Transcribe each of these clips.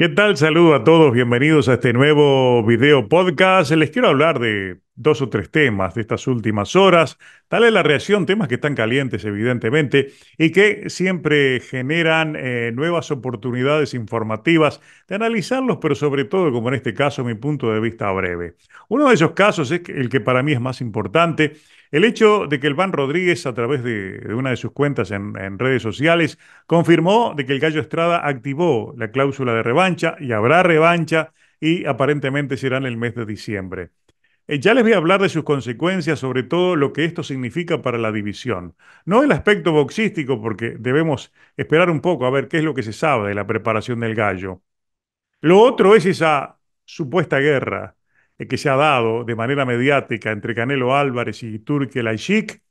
¿Qué tal? Saludo a todos, bienvenidos a este nuevo video podcast. Les quiero hablar de dos o tres temas de estas últimas horas. Tal es la reacción, temas que están calientes evidentemente y que siempre generan eh, nuevas oportunidades informativas de analizarlos, pero sobre todo, como en este caso, mi punto de vista breve. Uno de esos casos es el que para mí es más importante, el hecho de que el Van Rodríguez, a través de, una de sus cuentas en, en, redes sociales, confirmó de que el Gallo Estrada activó la cláusula de revancha y habrá revancha y aparentemente será en el mes de diciembre. Eh, ya les voy a hablar de sus consecuencias, sobre todo lo que esto significa para la división. No el aspecto boxístico, porque debemos esperar un poco a ver qué es lo que se sabe de la preparación del gallo. Lo otro es esa supuesta guerra eh, que se ha dado de manera mediática entre Canelo Álvarez y Turkey Laichik,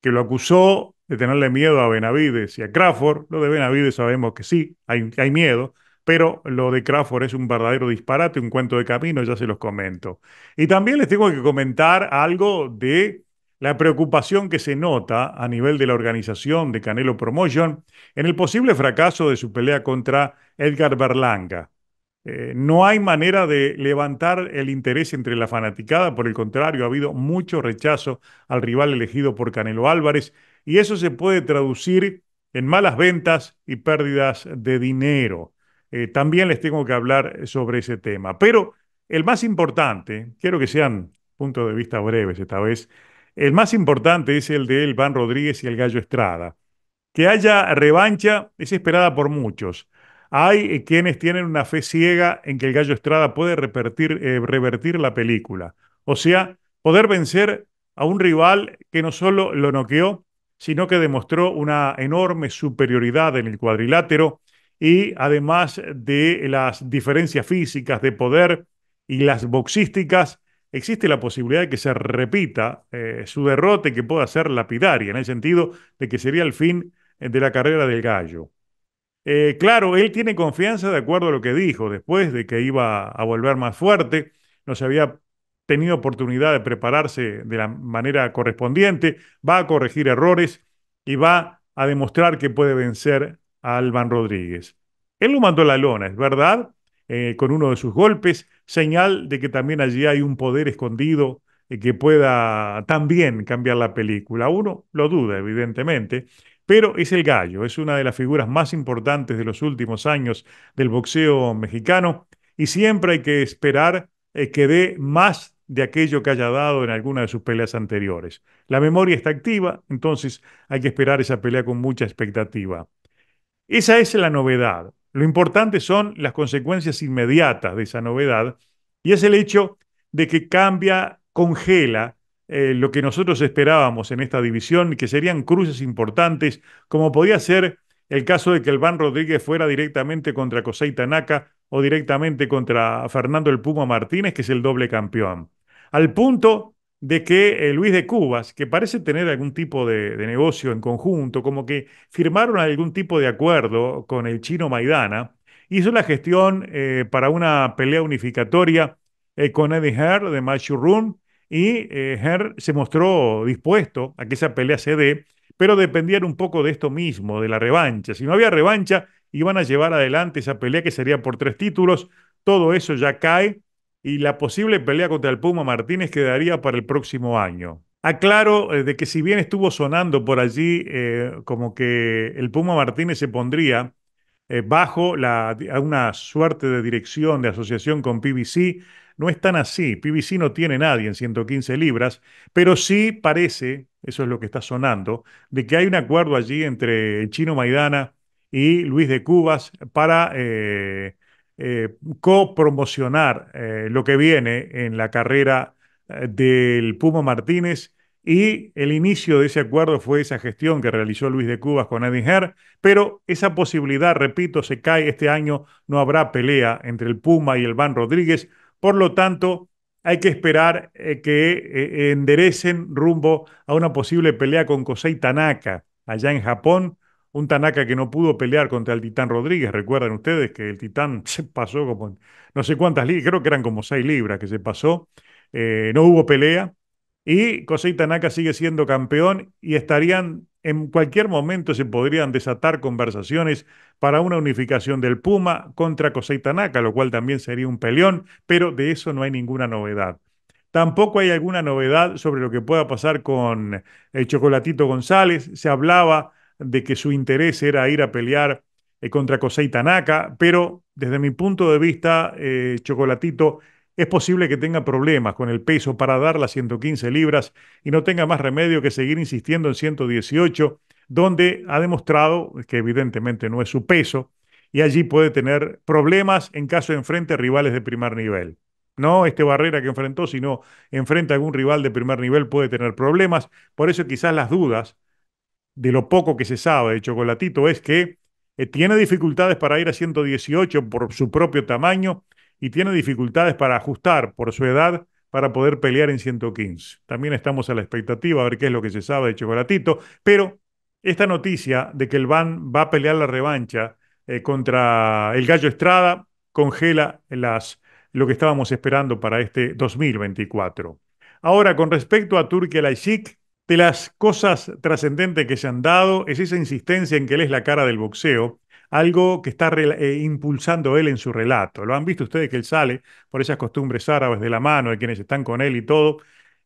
que lo acusó de tenerle miedo a Benavides y a Crawford. Lo de Benavides sabemos que sí, hay miedo. Pero lo de Crawford es un verdadero disparate, un cuento de camino, ya se los comento. Y también les tengo que comentar algo de la preocupación que se nota a nivel de la organización de Canelo Promotion en el posible fracaso de su pelea contra Edgar Berlanga. Eh, no hay manera de levantar el interés entre la fanaticada, por el contrario, ha habido mucho rechazo al rival elegido por Canelo Álvarez y eso se puede traducir en malas ventas y pérdidas de dinero. Eh, también les tengo que hablar eh, sobre ese tema. Pero el más importante, quiero que sean puntos de vista breves esta vez, el más importante es el de Van Rodríguez y el Gallo Estrada. Que haya revancha es esperada por muchos. Hay eh, quienes tienen una fe ciega en que el Gallo Estrada puede revertir la película. O sea, poder vencer a un rival que no solo lo noqueó, sino que demostró una enorme superioridad en el cuadrilátero, y además de las diferencias físicas de poder y las boxísticas, existe la posibilidad de que se repita eh, su derrote que pueda ser lapidaria, en el sentido de que sería el fin de la carrera del gallo. Eh, claro, él tiene confianza de acuerdo a lo que dijo, después de que iba a volver más fuerte, no se había tenido oportunidad de prepararse de la manera correspondiente, va a corregir errores y va a demostrar que puede vencer a Alban Rodríguez. Él lo mandó a la lona, es verdad, eh, con uno de sus golpes, señal de que también allí hay un poder escondido eh, que pueda también cambiar la película. Uno lo duda, evidentemente, pero es el gallo, es una de las figuras más importantes de los últimos años del boxeo mexicano y siempre hay que esperar eh, que dé más de aquello que haya dado en alguna de sus peleas anteriores. La memoria está activa, entonces hay que esperar esa pelea con mucha expectativa. Esa es la novedad. Lo importante son las consecuencias inmediatas de esa novedad y es el hecho de que cambia, congela eh, lo que nosotros esperábamos en esta división, y que serían cruces importantes, como podía ser el caso de que el Van Rodríguez fuera directamente contra Cosey Tanaka o directamente contra Fernando el Puma Martínez, que es el doble campeón. Al punto de que eh, Luis de Cubas, que parece tener algún tipo de, negocio en conjunto, como que firmaron algún tipo de acuerdo con el chino Maidana, hizo la gestión eh, para una pelea unificatoria eh, con Eddie Herr de Matchroom y Herr se mostró dispuesto a que esa pelea se dé, pero dependían un poco de esto mismo, de la revancha. Si no había revancha, iban a llevar adelante esa pelea que sería por tres títulos. Todo eso ya cae y la posible pelea contra el Puma Martínez quedaría para el próximo año. Aclaro eh, de que si bien estuvo sonando por allí eh, como que el Puma Martínez se pondría eh, bajo la, una suerte de dirección de asociación con PBC, no es tan así. PBC no tiene nadie en 115 libras, pero sí parece, eso es lo que está sonando, de que hay un acuerdo allí entre el chino Maidana y Luis de Cubas para eh, copromocionar eh, lo que viene en la carrera eh, del Puma Martínez y el inicio de ese acuerdo fue esa gestión que realizó Luis de Cubas con Eddie Herr, pero esa posibilidad, repito, se cae este año, no habrá pelea entre el Puma y el Van Rodríguez, por lo tanto, hay que esperar que enderecen rumbo a una posible pelea con Kosei Tanaka allá en Japón un Tanaka que no pudo pelear contra el Titán Rodríguez. Recuerdan ustedes que el Titán se pasó como no sé cuántas libras, creo que eran como seis libras que se pasó. Eh, no hubo pelea. Y Cosey Tanaka sigue siendo campeón y estarían en cualquier momento se podrían desatar conversaciones para una unificación del Puma contra Cosey Tanaka, lo cual también sería un peleón, pero de eso no hay ninguna novedad. Tampoco hay alguna novedad sobre lo que pueda pasar con el Chocolatito González. Se hablaba de que su interés era ir a pelear eh, contra Kosei Tanaka, pero desde mi punto de vista, eh, Chocolatito, es posible que tenga problemas con el peso para dar las 115 libras y no tenga más remedio que seguir insistiendo en 118, donde ha demostrado que evidentemente no es su peso y allí puede tener problemas en caso de enfrentar a rivales de primer nivel. No este barrera que enfrentó, sino enfrente a algún rival de primer nivel puede tener problemas. Por eso quizás las dudas de lo poco que se sabe de Chocolatito es que eh, tiene dificultades para ir a 118 por su propio tamaño y tiene dificultades para ajustar por su edad para poder pelear en 115. También estamos a la expectativa a ver qué es lo que se sabe de Chocolatito, pero esta noticia de que el Van va a pelear la revancha eh, contra el Gallo Estrada congela lo que estábamos esperando para este 2024. Ahora, con respecto a Turquía Laishik, de las cosas trascendentes que se han dado es esa insistencia en que él es la cara del boxeo, algo que está eh, impulsando él en su relato. Lo han visto ustedes que él sale por esas costumbres árabes de la mano de quienes están con él y todo.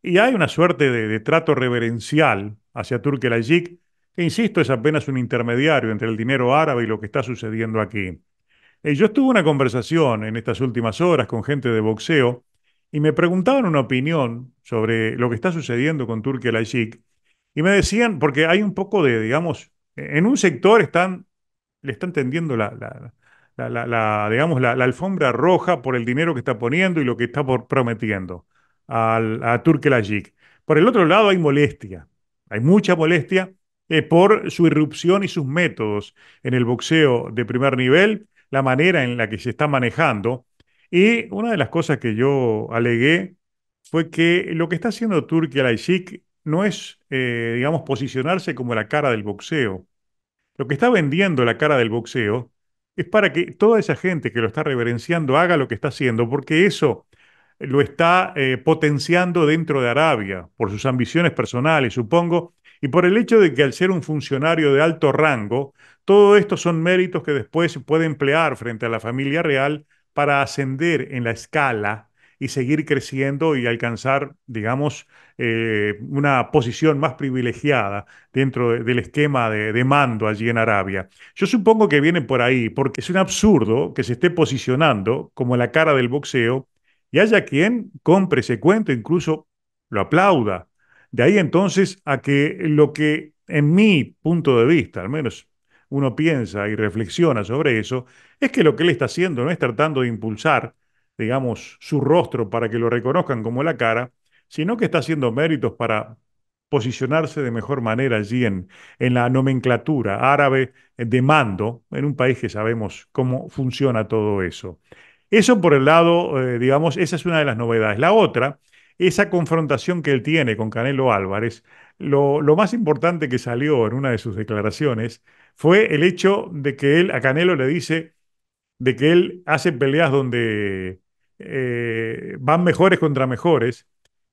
Y hay una suerte de, trato reverencial hacia el Ayik, que insisto, es apenas un intermediario entre el dinero árabe y lo que está sucediendo aquí. Eh, yo estuve una conversación en estas últimas horas con gente de boxeo y me preguntaban una opinión sobre lo que está sucediendo con Turquía y y me decían, porque hay un poco de, digamos, en un sector están, le están tendiendo la, digamos, la, alfombra roja por el dinero que está poniendo y lo que está prometiendo al, a el Ayik. Por el otro lado hay molestia, hay mucha molestia eh, por su irrupción y sus métodos en el boxeo de primer nivel, la manera en la que se está manejando. Y una de las cosas que yo alegué fue que lo que está haciendo Turquía al no es, eh, digamos, posicionarse como la cara del boxeo. Lo que está vendiendo la cara del boxeo es para que toda esa gente que lo está reverenciando haga lo que está haciendo, porque eso lo está eh, potenciando dentro de Arabia, por sus ambiciones personales, supongo, y por el hecho de que al ser un funcionario de alto rango, todo esto son méritos que después puede emplear frente a la familia real para ascender en la escala y seguir creciendo y alcanzar, digamos, eh, una posición más privilegiada dentro del esquema de, mando allí en Arabia. Yo supongo que viene por ahí, porque es un absurdo que se esté posicionando como la cara del boxeo y haya quien compre ese cuento, incluso lo aplauda. De ahí entonces a que lo que en mi punto de vista, al menos uno piensa y reflexiona sobre eso, es que lo que él está haciendo no es tratando de impulsar, digamos, su rostro para que lo reconozcan como la cara, sino que está haciendo méritos para posicionarse de mejor manera allí en, en la nomenclatura árabe de mando, en un país que sabemos cómo funciona todo eso. Eso por el lado, eh, digamos, esa es una de las novedades. La otra esa confrontación que él tiene con Canelo Álvarez, lo, más importante que salió en una de sus declaraciones fue el hecho de que él, a Canelo le dice, de que él hace peleas donde eh, van mejores contra mejores,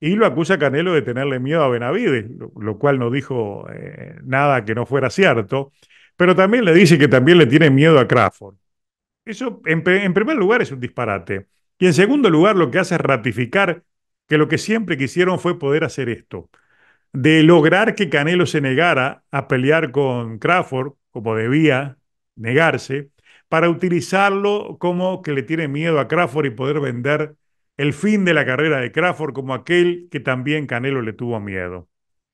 y lo acusa a Canelo de tenerle miedo a Benavides, lo, cual no dijo eh, nada que no fuera cierto, pero también le dice que también le tiene miedo a Crawford. Eso, en primer lugar, es un disparate. Y en segundo lugar, lo que hace es ratificar que lo que siempre quisieron fue poder hacer esto, de lograr que Canelo se negara a pelear con Crawford, como debía negarse, para utilizarlo como que le tiene miedo a Crawford y poder vender el fin de la carrera de Crawford como aquel que también Canelo le tuvo miedo.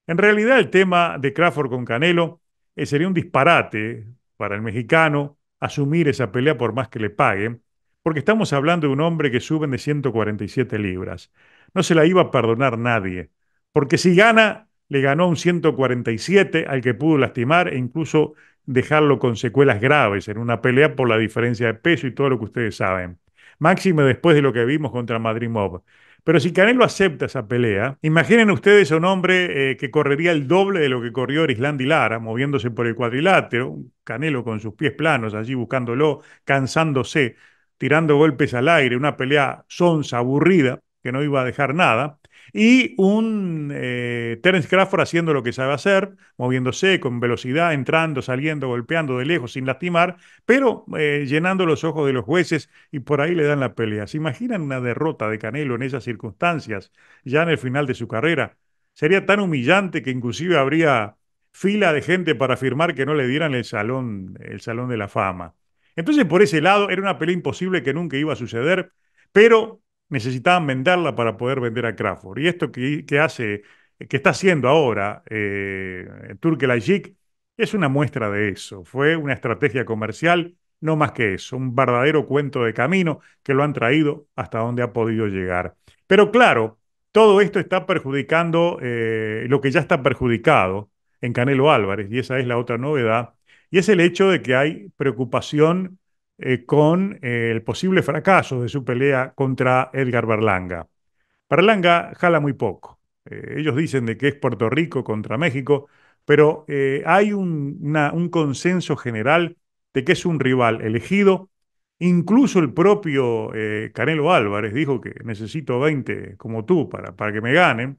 En realidad el tema de Crawford con Canelo eh, sería un disparate para el mexicano asumir esa pelea por más que le paguen, porque estamos hablando de un hombre que sube de 147 libras. No se la iba a perdonar nadie, porque si gana, le ganó un 147 al que pudo lastimar e incluso dejarlo con secuelas graves en una pelea por la diferencia de peso y todo lo que ustedes saben. Máximo después de lo que vimos contra Madrid Mob. Pero si Canelo acepta esa pelea, imaginen ustedes a un hombre eh, que correría el doble de lo que corrió y Lara, moviéndose por el cuadrilátero, Canelo con sus pies planos allí buscándolo, cansándose tirando golpes al aire, una pelea sonsa, aburrida, que no iba a dejar nada, y un eh, Terence Crawford haciendo lo que sabe hacer, moviéndose con velocidad, entrando, saliendo, golpeando de lejos sin lastimar, pero eh, llenando los ojos de los jueces y por ahí le dan la pelea. ¿Se imaginan una derrota de Canelo en esas circunstancias, ya en el final de su carrera? Sería tan humillante que inclusive habría fila de gente para afirmar que no le dieran el salón, el salón de la fama. Entonces, por ese lado, era una pelea imposible que nunca iba a suceder, pero necesitaban venderla para poder vender a Crawford. Y esto que, hace, que está haciendo ahora eh, jig es una muestra de eso. Fue una estrategia comercial, no más que eso, un verdadero cuento de camino que lo han traído hasta donde ha podido llegar. Pero claro, todo esto está perjudicando eh, lo que ya está perjudicado en Canelo Álvarez, y esa es la otra novedad y es el hecho de que hay preocupación eh, con eh, el posible fracaso de su pelea contra Edgar Berlanga. Berlanga jala muy poco. Eh, ellos dicen de que es Puerto Rico contra México, pero hay un, consenso general de que es un rival elegido. Incluso el propio Canelo Álvarez dijo que necesito 20 como tú para, para que me ganen,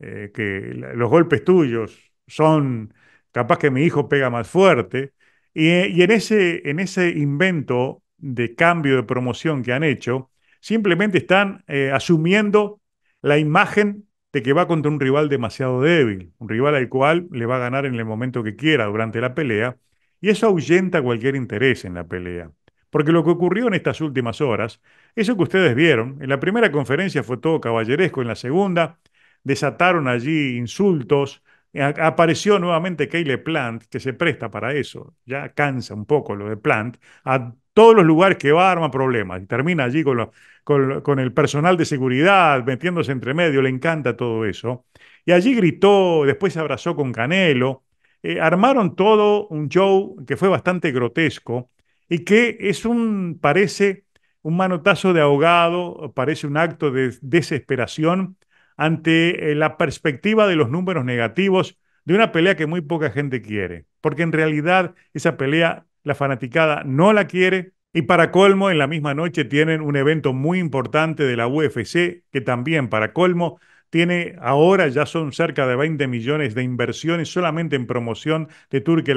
que los golpes tuyos son capaz que mi hijo pega más fuerte. Y, en, ese, en ese invento de cambio de promoción que han hecho, simplemente están eh, asumiendo la imagen de que va contra un rival demasiado débil, un rival al cual le va a ganar en el momento que quiera durante la pelea, y eso ahuyenta cualquier interés en la pelea. Porque lo que ocurrió en estas últimas horas, eso que ustedes vieron, en la primera conferencia fue todo caballeresco, en la segunda desataron allí insultos, apareció nuevamente Kayle Plant, que se presta para eso. Ya cansa un poco lo de Plant. A todos los lugares que va arma problemas termina allí con, el personal de seguridad metiéndose entre medio. Le encanta todo eso. Y allí gritó, después se abrazó con Canelo. Eh, armaron todo un show que fue bastante grotesco y que es un, parece un manotazo de ahogado, parece un acto de desesperación ante eh, la perspectiva de los números negativos de una pelea que muy poca gente quiere, porque en realidad esa pelea la fanaticada no la quiere y para colmo en la misma noche tienen un evento muy importante de la UFC que también para colmo tiene ahora ya son cerca de 20 millones de inversiones solamente en promoción de Turkey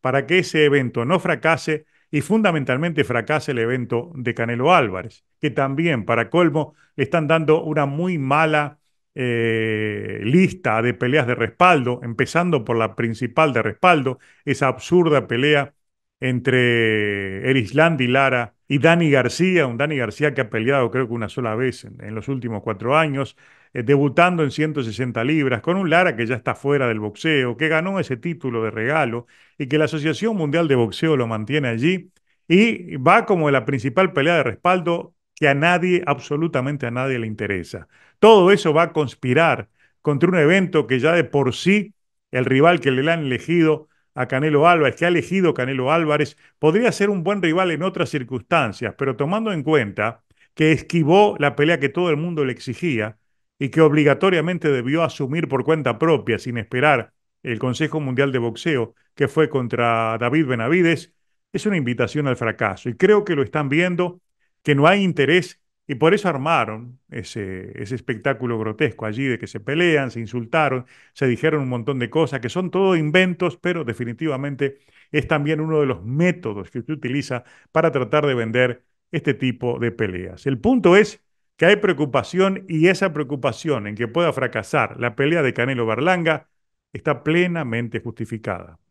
para que ese evento no fracase y fundamentalmente fracase el evento de Canelo Álvarez, que también para colmo le están dando una muy mala eh, lista de peleas de respaldo, empezando por la principal de respaldo, esa absurda pelea entre y Lara y Dani García, un Dani García que ha peleado creo que una sola vez en, los últimos cuatro años, eh, debutando en 160 libras, con un Lara que ya está fuera del boxeo, que ganó ese título de regalo y que la Asociación Mundial de Boxeo lo mantiene allí y va como la principal pelea de respaldo que a nadie, absolutamente a nadie le interesa. Todo eso va a conspirar contra un evento que ya de por sí el rival que le han elegido a Canelo Álvarez, que ha elegido Canelo Álvarez, podría ser un buen rival en otras circunstancias, pero tomando en cuenta que esquivó la pelea que todo el mundo le exigía y que obligatoriamente debió asumir por cuenta propia sin esperar el Consejo Mundial de Boxeo, que fue contra David Benavides, es una invitación al fracaso. Y creo que lo están viendo que no hay interés. Y por eso armaron ese, ese espectáculo grotesco allí de que se pelean, se insultaron, se dijeron un montón de cosas, que son todo inventos, pero definitivamente es también uno de los métodos que se utiliza para tratar de vender este tipo de peleas. El punto es que hay preocupación y esa preocupación en que pueda fracasar la pelea de Canelo Berlanga está plenamente justificada.